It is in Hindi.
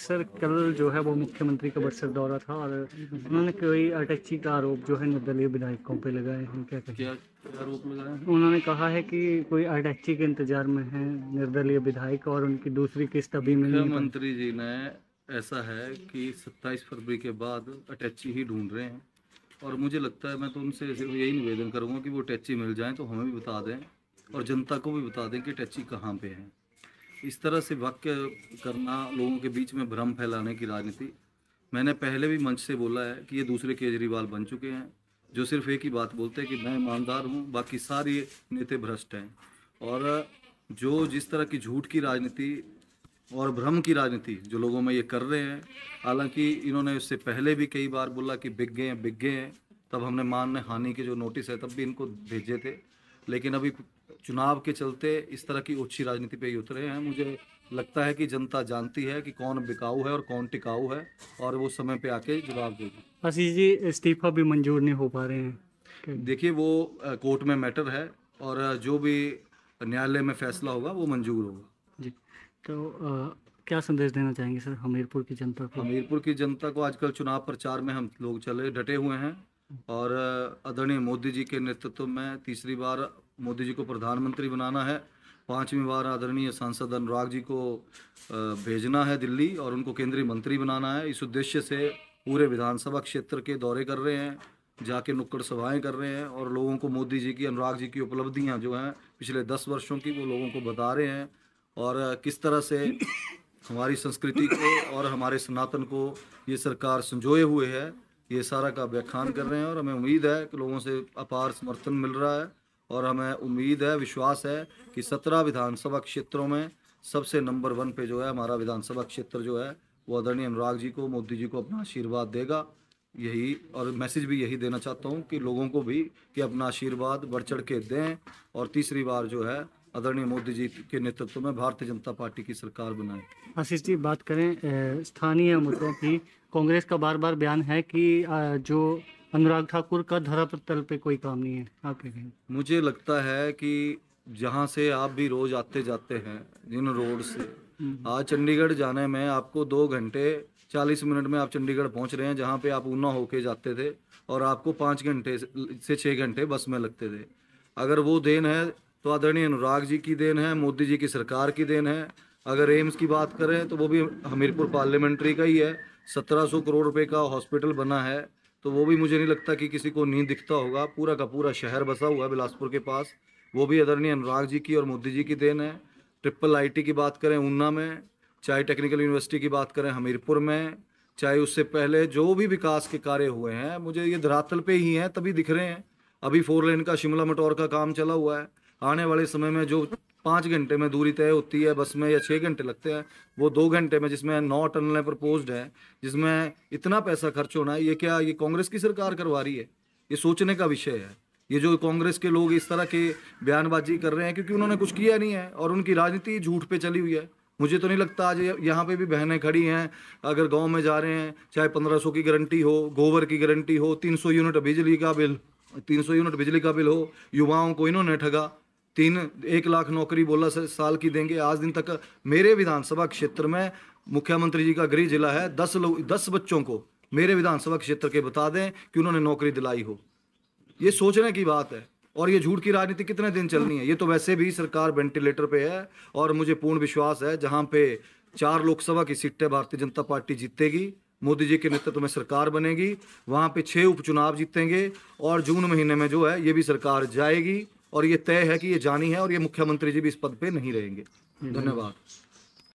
सर कल जो है वो मुख्यमंत्री का बरसर दौरा था और उन्होंने कोई अटैची का आरोप जो है निर्दलीय विधायकों पे लगाए हैं क्या कहें आरोप लगाए उन्होंने कहा है कि कोई अटैची के इंतजार में है निर्दलीय विधायक और उनकी दूसरी किस्त अभी मिली मंत्री जी ने ऐसा है कि सत्ताईस फरवरी के बाद अटैची ही ढूंढ रहे हैं और मुझे लगता है मैं तो उनसे यही निवेदन करूँगा कि वो अटैची मिल जाए तो हमें भी बता दें और जनता को भी बता दें कि अटैची कहाँ पर हैं इस तरह से वाक्य करना लोगों के बीच में भ्रम फैलाने की राजनीति मैंने पहले भी मंच से बोला है कि ये दूसरे केजरीवाल बन चुके हैं जो सिर्फ एक ही बात बोलते हैं कि मैं ईमानदार हूँ बाकी सारे नेता भ्रष्ट हैं और जो जिस तरह की झूठ की राजनीति और भ्रम की राजनीति जो लोगों में ये कर रहे हैं हालांकि इन्होंने उससे पहले भी कई बार बोला कि बिक गए हैं बिक गए हैं तब हमने मान हानि के जो नोटिस है तब भी इनको भेजे थे लेकिन अभी चुनाव के चलते इस तरह की ओछी राजनीति पे ही उतरे हैं मुझे लगता है कि जनता जानती है कि कौन बिकाऊ है और कौन टिकाऊ है और वो समय पे आके जवाब देगी आशीष जी इस्तीफा भी मंजूर नहीं हो पा रहे हैं देखिए वो कोर्ट में मैटर है और जो भी न्यायालय में फैसला होगा वो मंजूर होगा जी तो आ, क्या संदेश देना चाहेंगे सर हमीरपुर की जनता को हमीरपुर की जनता को आजकल चुनाव प्रचार में हम लोग चले डटे हुए हैं और आदरणीय मोदी जी के नेतृत्व में तीसरी बार मोदी जी को प्रधानमंत्री बनाना है पाँचवीं बार आदरणीय सांसद अनुराग जी को भेजना है दिल्ली और उनको केंद्रीय मंत्री बनाना है इस उद्देश्य से पूरे विधानसभा क्षेत्र के दौरे कर रहे हैं जाके नुक्कड़ सभाएं कर रहे हैं और लोगों को मोदी जी की अनुराग जी की उपलब्धियां जो हैं पिछले दस वर्षों की वो लोगों को बता रहे हैं और किस तरह से हमारी संस्कृति को और हमारे सनातन को ये सरकार संजोए हुए है ये सारा का व्याख्यान कर रहे हैं और हमें उम्मीद है कि लोगों से अपार समर्थन मिल रहा है और हमें उम्मीद है विश्वास है कि सत्रह विधानसभा क्षेत्रों में सबसे नंबर वन पे जो है हमारा विधानसभा क्षेत्र जो है वो आदरणीय अनुराग जी को मोदी जी को अपना आशीर्वाद देगा यही और मैसेज भी यही देना चाहता हूँ कि लोगों को भी कि अपना आशीर्वाद बढ़ चढ़ के दें और तीसरी बार जो है आदरणीय मोदी जी के नेतृत्व में भारतीय जनता पार्टी की सरकार बनाए आशीष जी बात करें स्थानीय मुद्दों की कांग्रेस का बार बार बयान है कि जो अनुराग ठाकुर का पत्तल पे कोई काम नहीं है आप कहें मुझे लगता है कि जहाँ से आप भी रोज आते जाते हैं जिन रोड से हम्म। आज चंडीगढ़ जाने में आपको दो घंटे चालीस मिनट में आप चंडीगढ़ पहुँच रहे हैं जहाँ पे आप ऊना होके जाते थे और आपको पाँच घंटे से छः घंटे बस में लगते थे अगर वो देन है तो आदरणीय अनुराग जी की देन है मोदी जी की सरकार की देन है अगर एम्स की बात करें तो वो भी हमीरपुर पार्लियामेंट्री का ही है सत्रह सौ करोड़ रुपए का हॉस्पिटल बना है तो वो भी मुझे नहीं लगता कि किसी को नहीं दिखता होगा पूरा का पूरा शहर बसा हुआ है बिलासपुर के पास वो भी आदरणीय अनुराग जी की और मोदी जी की देन है ट्रिपल आईटी की बात करें ऊना में चाहे टेक्निकल यूनिवर्सिटी की बात करें हमीरपुर में चाहे उससे पहले जो भी विकास के कार्य हुए हैं मुझे ये धरातल पे ही हैं तभी दिख रहे हैं अभी फोर लेन का शिमला मटौर का काम चला हुआ है आने वाले समय में जो पाँच घंटे में दूरी तय होती है बस में या छः घंटे लगते हैं वो दो घंटे में जिसमें नौ टनलें प्रपोज्ड हैं जिसमें इतना पैसा खर्च होना है ये क्या ये कांग्रेस की सरकार करवा रही है ये सोचने का विषय है ये जो कांग्रेस के लोग इस तरह के बयानबाजी कर रहे हैं क्योंकि उन्होंने कुछ किया नहीं है और उनकी राजनीति झूठ पे चली हुई है मुझे तो नहीं लगता आज यहाँ पे भी बहनें खड़ी हैं अगर गांव में जा रहे हैं चाहे पंद्रह सौ की गारंटी हो गोबर की गारंटी हो तीन सौ यूनिट बिजली का बिल तीन सौ यूनिट बिजली का बिल हो युवाओं को इन्होंने ठगा तीन एक लाख नौकरी बोला साल की देंगे आज दिन तक मेरे विधानसभा क्षेत्र में मुख्यमंत्री जी का गृह जिला है दस लोग दस बच्चों को मेरे विधानसभा क्षेत्र के बता दें कि उन्होंने नौकरी दिलाई हो ये सोचने की बात है और ये झूठ की राजनीति कितने दिन चलनी है ये तो वैसे भी सरकार वेंटिलेटर पे है और मुझे पूर्ण विश्वास है जहाँ पे चार लोकसभा की सीटें भारतीय जनता पार्टी जीतेगी मोदी जी के नेतृत्व में सरकार बनेगी वहाँ पे छः उपचुनाव जीतेंगे और जून महीने में जो है ये भी सरकार जाएगी और ये तय है कि ये जानी है और ये मुख्यमंत्री जी भी इस पद पे नहीं रहेंगे हम्म। धन्यवाद